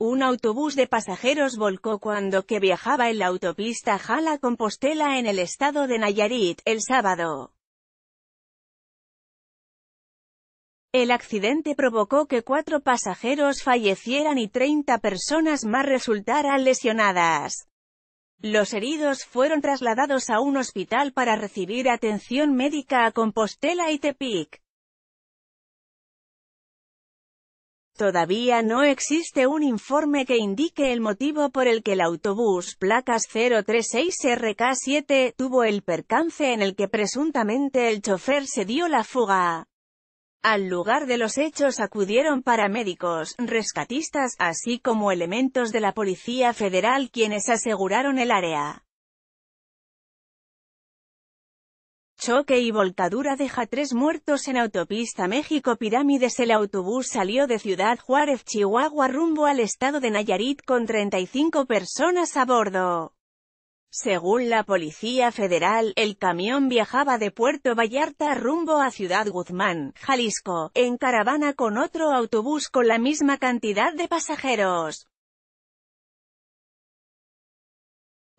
Un autobús de pasajeros volcó cuando que viajaba en la autopista Jala-Compostela en el estado de Nayarit, el sábado. El accidente provocó que cuatro pasajeros fallecieran y 30 personas más resultaran lesionadas. Los heridos fueron trasladados a un hospital para recibir atención médica a Compostela y Tepic. Todavía no existe un informe que indique el motivo por el que el autobús placas 036RK7 tuvo el percance en el que presuntamente el chofer se dio la fuga. Al lugar de los hechos acudieron paramédicos, rescatistas, así como elementos de la Policía Federal quienes aseguraron el área. Choque y volcadura deja tres muertos en autopista México Pirámides El autobús salió de Ciudad Juárez, Chihuahua rumbo al estado de Nayarit con 35 personas a bordo. Según la Policía Federal, el camión viajaba de Puerto Vallarta rumbo a Ciudad Guzmán, Jalisco, en caravana con otro autobús con la misma cantidad de pasajeros.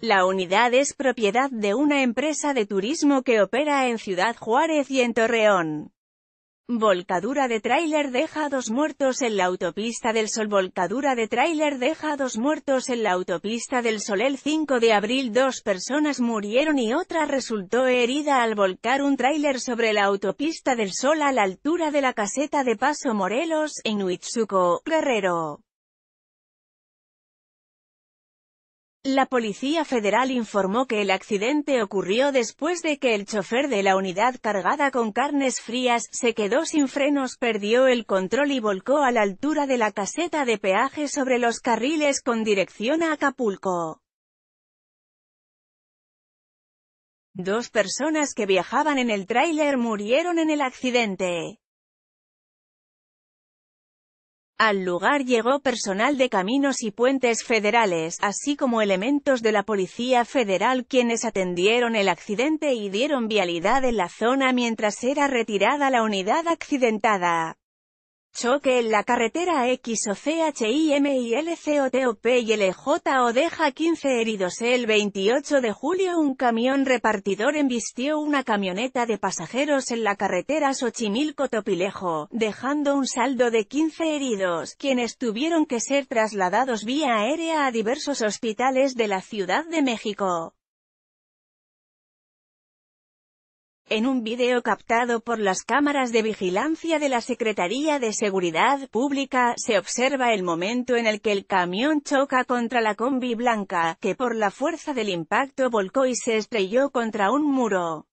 La unidad es propiedad de una empresa de turismo que opera en Ciudad Juárez y en Torreón. Volcadura de tráiler deja dos muertos en la autopista del Sol Volcadura de tráiler deja dos muertos en la autopista del Sol El 5 de abril dos personas murieron y otra resultó herida al volcar un tráiler sobre la autopista del Sol a la altura de la caseta de Paso Morelos, en Huitzuco, Guerrero. La Policía Federal informó que el accidente ocurrió después de que el chofer de la unidad cargada con carnes frías, se quedó sin frenos, perdió el control y volcó a la altura de la caseta de peaje sobre los carriles con dirección a Acapulco. Dos personas que viajaban en el tráiler murieron en el accidente. Al lugar llegó personal de caminos y puentes federales, así como elementos de la Policía Federal quienes atendieron el accidente y dieron vialidad en la zona mientras era retirada la unidad accidentada. Choque en la carretera p y o deja 15 heridos. El 28 de julio un camión repartidor embistió una camioneta de pasajeros en la carretera Xochimilco-Topilejo, dejando un saldo de 15 heridos, quienes tuvieron que ser trasladados vía aérea a diversos hospitales de la Ciudad de México. En un video captado por las cámaras de vigilancia de la Secretaría de Seguridad Pública, se observa el momento en el que el camión choca contra la combi blanca, que por la fuerza del impacto volcó y se estrelló contra un muro.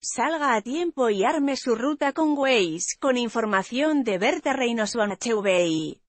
Salga a tiempo y arme su ruta con Waze, con información de Berta Reynoso HVI.